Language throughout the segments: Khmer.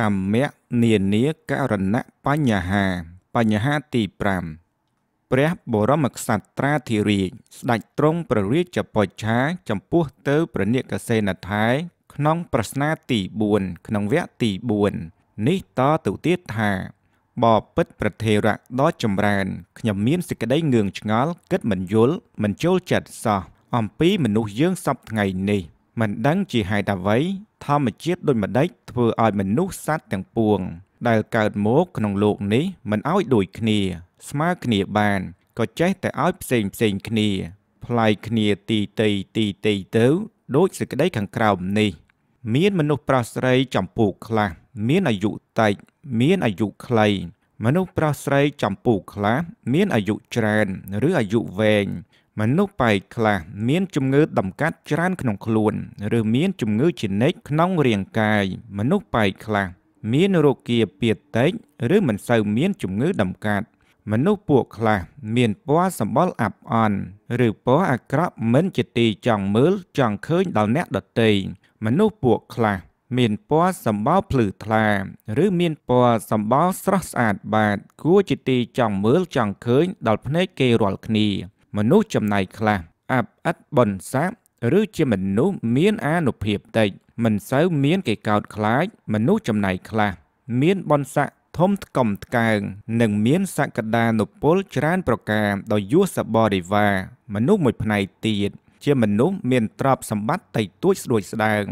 កម្មនានាករណៈបញ្ហាបញ្ហាទី5ព្រះបរមក្សត្រាធិរាជស្ដេចទ្រង់ព្រះរាជបច្ឆាចំពោះទៅព្រះនាកសេនថែក្នុងប្រស្នាទី4ក្នុងវគ្គទី4នេះតទៅទៀតថាបបិទ្ធប្រធេរៈដ៏ចម្រើនខ្ញុំមានសេចក្តីងឿងឆ្ងល់គិតមិនយល់មិនចូលចិត្តសោះអំពីមនុស្សយើងសពថ្ងៃនេះមិនដឹងជាហេតុអ្វី ធម្មជាតិដូចម្ដេចធ្វើឲ្យមនុស្សសត្វទាំងពួងដែលកើតមកក្នុងលោកនេះមិនឲ្យដូចគ្នា ស្មើគ្នាបានក៏ចេះតែឲ្យផ្សេងផ្សេងគ្នាប្លែកគ្នាទីតីទីតីទៅ ដូចសេចក្តីខាងក្រោមនេះមានមនុស្សប្រុសស្រីចម្ពោះខ្លះមានអាយុតិចមានអាយុខ្លី មនុស្សប្រុសស្រីចម្ពោះខ្លះមានអាយុច្រើនឬអាយុវែងមនុស្សបែកខ្លះមានជំងឺដំកាត់ច្រើនក្នុងខ្លួនឬមានជំងឺជានិច្ចក្នុងរាងកាយមនុស្សបែកខ្លះមានរោគគាពាតិចឬមិនសូវមានជំងឺដំកាត់ មនុស្សពួកខ្លះមានពណ៌សម្បុរអាប់អន់ឬពណ៌អាក្រក់មិនជាទីចង់មើលចង់ឃើញដល់អ្នកដទៃមនុស្សពួកខ្លះមានពណ៌សម្បោភ្លឺថ្លា ឬមានពណ៌សម្បោស្រស់ស្អាតបាទគួរជាទីចង់មើលចង់ឃើញដល់ភ្នែកគេរាល់គ្នាមនុស្សចំណាយខ្លះអាប់អិតបនស័ព្ទឬជាមនុស្សមាន អានុភាពតិច មិនសូវមានគេកោត ខ្លាច មនុស្សចំណាយខ្លះមានបនស័កធំថ្កុំថ្កើងនិងមានសក្តានុពលច្រើនប្រការដោយយសបរិវារមនុស្សមួយផ្នែកទៀតជាមនុស្សមានទ្រព្យសម្បត្តិតិចតួចស្ដួយស្ដើង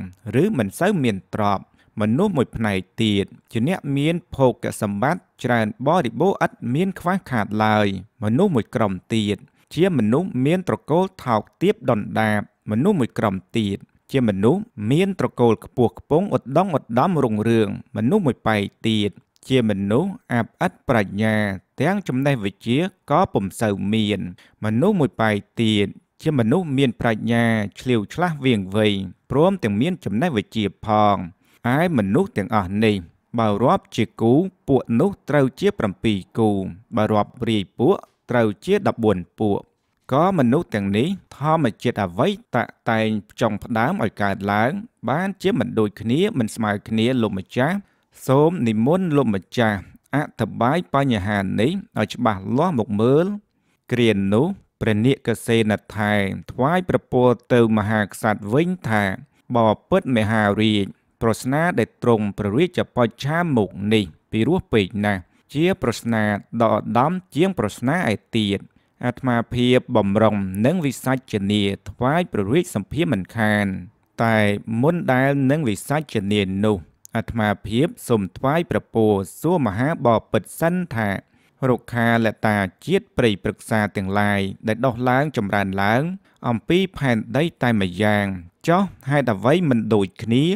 ឬមិនសូវមានទ្រព្យមនុស្សមួយផ្នែកទៀតជាអ្នកមានភោគសម្បត្តិច្រើនបរិបូរឥតមាន ខ្វះខាតឡើយមនុស្សមួយក្រុមទៀតជាមនុស្សមានត្រកូលថោកទាបដុនដាបមនុស្សមួយក្រុមទៀត ជាមនុស្សមានត្រកូលខ្ពស់ខ្ពង់ឧត្តមឧត្តមរុងរឿងមនុស្សមួយប៉ែកទៀតជាមនុស្សអាប់អិតប្រាជ្ញាទាំងចំណេះវិជ្ជាក៏ពុំសូវមានមនុស្សមួយប៉ែកទៀតជាមនុស្សមានប្រាជ្ញាឆ្លៀវឆ្លាស់វៀងវៃព្រមទាំងមានចំណេះវិជ្ជាផងឯមនុស្សទាំងអស់នេះបើរាប់ជាគូពួកនោះត្រូវជា7គូបើរាប់រាយពួកត្រូវជា14ពួកក៏មនុស្សទាំងនេះធម្មជាតិអ្វីតតែងចង់ផ្ដើមឲ្យកើតឡើង បានជាមិនដូចគ្នាមិនស្មើគ្នាលោកម្ចាស់សូមនិមន្តលោកម្ចាស់អធិប្បាយបញ្ហានេះឲ្យច្បាស់លាស់មកមើលគ្រានោះព្រះនាគកសេណថែថ្វាយប្រពរទៅមហាក្សត្រវិញថាបពិតមហារាជប្រស្នាដែលត្រង់ព្រះរាជបច្ឆាមុខនេះ ពីរោះពេកណាស់ជាប្រស្នាដ៏ឧត្តមជាងប្រស្នាឯទៀតអាត្មាភាពបំរុងនិងវិសាច់ជនីថ្វាយព្រះរាជសម្ភារមិនខានតែមុនដែលនឹងវិសាច់ជនីនោះអាត្មាភាពសូមថ្វាយព្រះពរសួរមហាបពិតសិនថារុក្ខាលតាជាតិព្រៃព្រឹក្សាទាំងឡាយ ដែលដោះឡើងចម្រើនឡើង អំពីផែនដីតែម្យ៉ាងចោះហេតុអ្វីមិនដូចគ្នា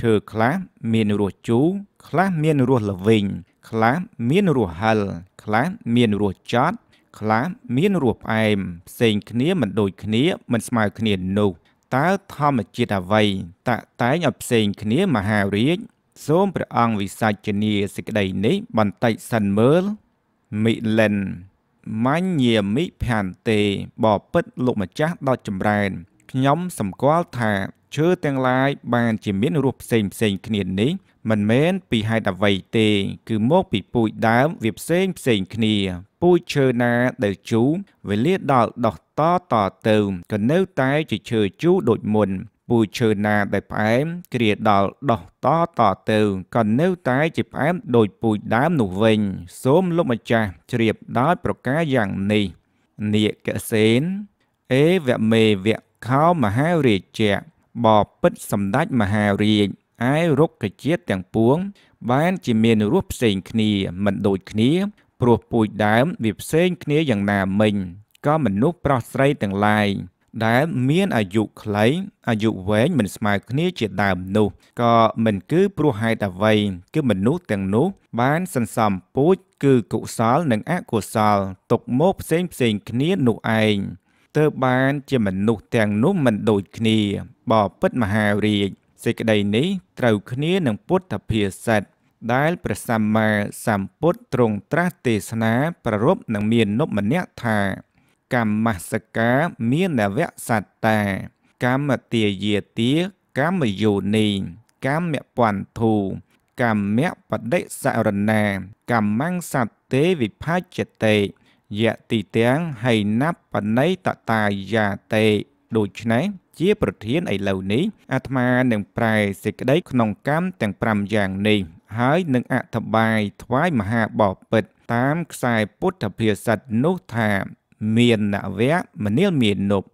ឈើខ្លះមានរសជូរខ្លះមានរសល្វីងខ្លះមានរសហឹរខ្លះមានរសចត់ខ្លះមានរសផ្អែមផ្សេងគ្នាមិនដូចគ្នាមិនស្មើគ្នានោះតើធម្មជាតិអ្វីតតែងឲ្យផ្សេងគ្នាមហារាជសូមព្រះអង្គវិសាជនីសេចក្តីនេះ បន្តិចសិនមើលមិលិនម៉ាញាមិផានទេបបិទ្ធលោកម្ចាស់ដ៏ចម្រើនខ្ញុំសម្គាល់ថាឈើទាំងឡាយបានជាមានរសផ្សេងផ្សេងគ្នានេះមិនមែនពីហេតុអ្វីទេ គឺមកពីពូជដើមវាផ្សេងផ្សេងគ្នាពូជឈើណាដែលជូរវេលាដល់ដោះតតទៅក៏នៅតែជាឈើជូរដូចមុនពូជឈើណាដែលផ្អែម គ្រាដល់ដោះតតទៅក៏នៅតែជាផ្អែមដោយពូជដើមនោះវិញ សូមលោកម្ចាស់ជ្រាបដោយប្រការយ៉ាងនេះនាគសេន អេវមេវៈខោមហារាជៈបបិទ្ធសម្ដេចមហារាជឯរុក្ខជាតិទាំងពួងបានជាមានរសផ្សេងគ្នាមិនដូចគ្នាព្រោះពូជដើមវាផ្សេងគ្នាយ៉ាងណាមិញក៏មនុស្សប្រុសស្រីទាំងឡាយដែលមានអាយុខ្លីអាយុវែងមិនស្មើគ្នាជាដើមនោះ ក៏មិនគឺព្រោះហេតុអ្វីគឺមនុស្សទាំងនោះបានសន្សំពូជគឺកុសលនិងអកុសលຕົកមកផ្សេងផ្សេងគ្នានោះឯងទើបបានជាមនុស្សទាំងនោះមិនដូចគ្នាបបិទ្ធមហារាជសេចក្តីនេះត្រូវគ្នានឹងពុទ្ធភាសិតដែលព្រះសម្មាសម្ពុទ្ធទ្រង់ត្រាស់ទេសនាប្ររពនឹងមាននុបម្នាក់ថាកម្មសកាមានវៈសត្តាកម្មទាយាទាកម្មយោនីកម្មពន្ធធូកម្មបដិសរណាកម្មੰសតេវិផាជ្ជតេយៈទីទាំងហៃណាប់បណៃតតាយាតេដូច្នេះជាប្រធានឥឡូវនេះអាត្មានឹងប្រែសេចក្តីក្នុងកម្មទាំង5យ៉ាងនេះហើយនឹងអធិប្បាយថ្វាយមហាបពិតតាមខ្សែពុទ្ធភាសិតនោះថា មាននវៈមនាលមាននប់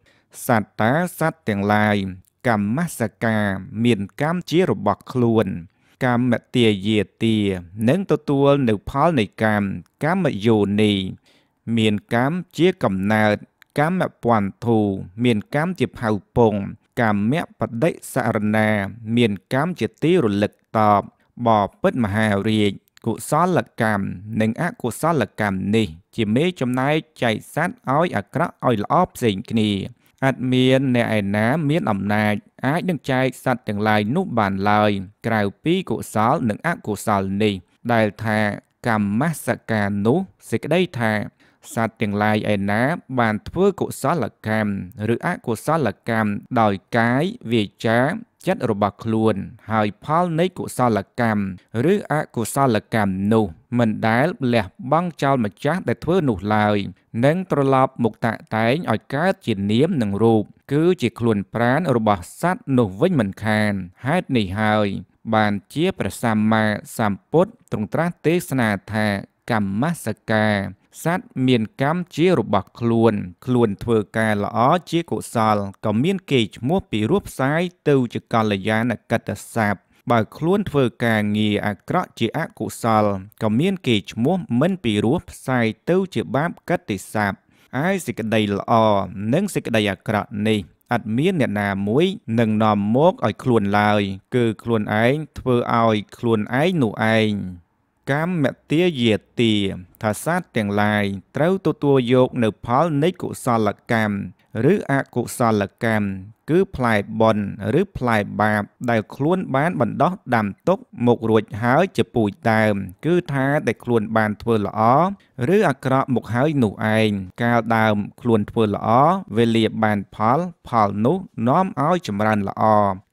សត្តាសត្វទាំងឡាយកម្មសកាមានកម្មជារបស់ខ្លួន កម្មទាយាទានឹងទទួលនៅផលនៃកម្មកម្មយោនីមានកម្មជាកំណើត កម្មពន្ធធូមានកម្មជាផៅពងកម្មបដិសរណា មានកម្មជាទីរលឹកតបបពិតមហារាជកុសលកម្មនិងអកុសលកម្មនេះ ជាមេចំណាយចៃសัตว์ឲ្យអាក្រក់ឲ្យល្អផ្សេងគ្នាអត់មានអ្នកឯណាមានអំណាចអាចនឹងចែកសัตว์ទាំងឡាយនោះបានឡើយ ក្រៅពីកុសលនិងអកុសលនេះ ដែលថាកម្មសកានោះសេចក្តីថាសត្វទាំងឡាយឯណាបានធ្វើកុសលកម្មឬអកុសលកម្មដោយកាយវាចាចិត្តរបស់ខ្លួន ហើយផលនៃកុសលកម្មឬអកុសលកម្មនោះ មិនដែលលះបង់ចោលម្ចាស់ដែលធ្វើនោះឡើយនឹងត្រឡប់មកតាក់តែងឲ្យកើតជានាមនិងរូប គឺជាខ្លួនប្រាណរបស់សត្វនោះវិញមិនខានហេតុនេះហើយ បានជាព្រះសម្មាសម្ពុទ្ធទ្រង់ត្រាស់ទេសនាថាកម្មសកាសត្វមានកម្មជារបស់ខ្លួន ខ្លួនធ្វើការល្អជាកុសលក៏មានគេឈ្មោះពីរោះផ្សាយទៅជាកល្យាណកតស័ព្ទបើខ្លួនធ្វើការងារអាក្រក់ជាអកុសលក៏មានគេឈ្មោះមិនពីរោះផ្សាយទៅជាបាបកតិស័ព្ទឯសេចក្តីល្អនិងសេចក្តីអាក្រក់នេះអត់មានអ្នកណាមួយនឹងនាំមកឲ្យខ្លួនឡើយ គឺខ្លួនឯងធ្វើឲ្យខ្លួនឯងនោះឯងកម្មទាយាទាថាសត្វទាំងឡាយត្រូវទទួលយកនៅផលនៃកុសលកម្មឬអកុសលកម្មគឺផ្លែបុណ្យឬផ្លែបាប ដែលខ្លួនបាន បណ្ដោះដាំទុកមករួចហើយជាពូជដើមគឺថាដែលខ្លួនបានធ្វើល្អឬ អាក្រក់មកហើយនោះឯងកាលដើមខ្លួនធ្វើល្អវេលាបានផលផលនោះនាំឲ្យចម្រើនល្អ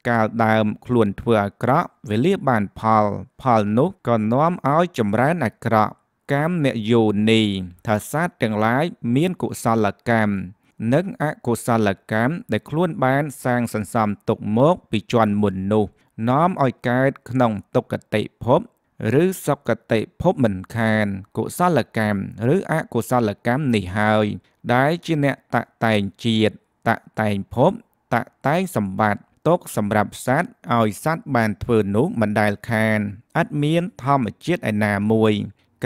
កាលដើមខ្លួនធ្វើអាក្រក់វេលាបានផល ផលនោះក៏នាំឲ្យចម្រើនអាក្រក់កម្មអ្នកយោនីថាសត្វទាំងឡាយមានកុសលកម្មនិងអកុសលកម្មដែលខ្លួនបានសាងសន្សំទុកមកពីជាន់មុននោះ នាំឲ្យកើតក្នុងទុគតិភព ឬសុគតិភពមិនខានកុសលកម្មឬអកុសលកម្មនេះហើយ ដែលជាអ្នកតតែងជាតិតតែងភពតតែងសម្បត្តិទុកសម្រាប់សត្វឲ្យសត្វបានធ្វើនោះមិនដែលខានអត់មានធម្មជាតិឯណាមួយ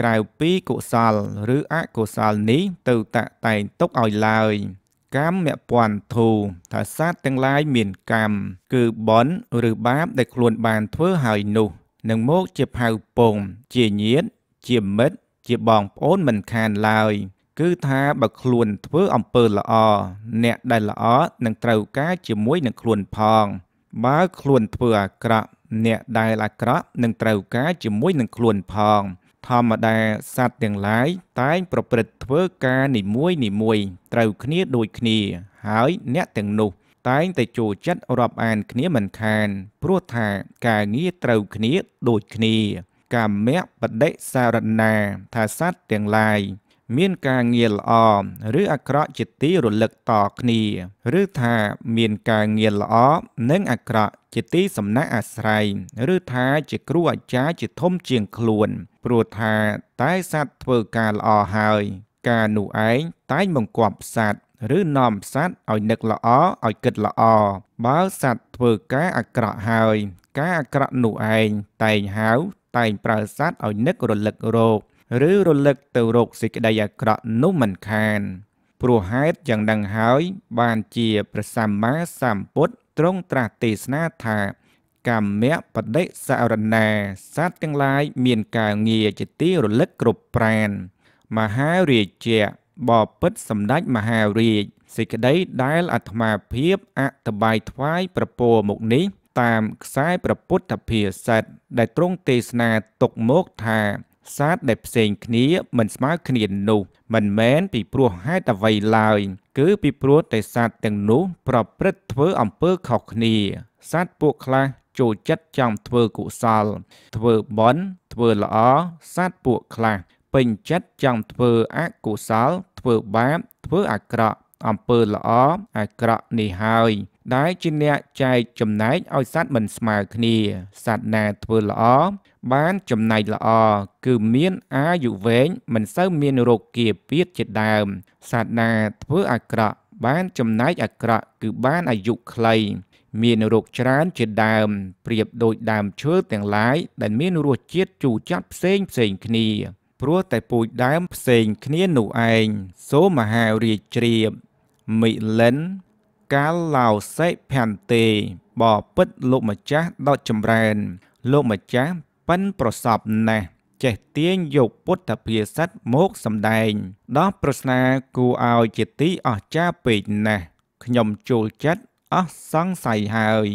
ក្រៅពីកុសលឬអកុសលនេះទៅតាក់តែងទុកឲ្យឡើយកម្មពន្ធធូថាសត្វទាំងឡាយមានកម្មគឺបនឬបាបដែលខ្លួនបានធ្វើហើយនោះនឹងមកជាផៅពងជាញាតជាមិត្តជាបងប្អូនមិនខានឡើយ គឺថាបើខ្លួនធ្វើអំពើល្អអ្នកដែលល្អនឹងត្រូវការជាមួយនឹងខ្លួនផងបើខ្លួនធ្វើអាក្រក់អ្នកដែលអាក្រក់នឹងត្រូវការជាមួយនឹងខ្លួនផងធម្មតាសត្វទាំងឡាយតែងប្រព្រឹត្តធ្វើការនីមួយនីមួយត្រូវគ្នាដូចគ្នា ហើយអ្នកទាំងនោះ តែងតែចូលចិត្តរាប់អានគ្នាមិនខាន ព្រោះថាការងារត្រូវគ្នាដូចគ្នាកម្មៈបដិសារណាថាសត្វទាំងឡាយមានការងារល្អឬអាក្រក់ជាទីរលឹកតគ្នាឬថាមានការងារល្អនិងអាក្រក់ជាទីសំណាក់អាស្រ័យឬថាជាគ្រូអាចារ្យជាធំជាងខ្លួន ព្រោះថាតែសัตว์ធ្វើការល្អហើយ ការនោះឯងតែងបង្គាប់សัตว์ឬនាំសัตว์ឲ្យនឹកល្អឲ្យគិតល្អបើសัตว์ធ្វើការអាក្រក់ហើយ ការអាក្រក់នោះឯងតែងហៅតែងប្រើសัตว์ឲ្យនឹករលឹករោគឬរលឹកទៅរកសេចក្តីអាក្រក់នោះមិនខានព្រោះហេតុយ៉ាងដឹងហើយបានជាព្រះសម្មាសម្ពុទ្ធទ្រង់ត្រាស់ទេសនាថាកម្មៈបដិសរណាសត្វទាំងឡាយមានការងារជាទីរលឹកគ្រប់ប្រានមហារាជាបបិទ្ធសម្ដេចមហារាជសេចក្តីដែលអាត្មាភាពអតបាយថ្វាយប្រពោមកនេះតាមខ្សែប្រពុទ្ធភាសិតដែលទ្រង់ទេសនាទុកមកថាសាទដែលផ្សេងគ្នាមិនស្មើគ្នានោះ មិនមែនពីព្រោះហេតុអ្វីឡើយគឺពីព្រោះតែសាទទាំងនោះប្រព្រឹត្តធ្វើអំពើខុសគ្នាសាទពួកខ្លះចូលចិត្តចង់ធ្វើកុសលធ្វើបុណ្យធ្វើល្អសាទពួកខ្លះពេញចិត្តចង់ធ្វើអកុសល ធ្វើបាបធ្វើអាក្រក់អំពើល្អអាក្រក់នេះហើយ ដែលជាអ្នកចែកចំណែកឲ្យសัตว์មិនស្មើគ្នាសัตว์ណាធ្វើល្អបានចំណែកល្អគឺមានអាយុវែងមិនសូវមានរោគគៀពៀតជាដើមសត្វណាធ្វើអាក្រក់បានចំណែកអាក្រក់ គឺបានអាយុខ្លីមានរោគច្រើនជាដើមប្រៀបដូចដើមឈើទាំងឡាយដែលមានរសជាតិជូរចត់ផ្សេងផ្សេងគ្នាព្រោះតែពូជដើមផ្សេងគ្នានោះឯងសូមហារាជជ្រាបមិលិនកាលឡោសេផាន់ទេបបពិតលោកម្ចាស់ដកចម្រើនលោកម្ចាស់ប៉ិនប្រសពណាស់ចេះទាញយកពុទ្ធភាសិតមកសម្ដែងដោះប្រស្នា គួរឲ្យជាទីអស្ចារ្យពេកណាស់ខ្ញុំចូលចិត្តអស់សង្ស័យហើយ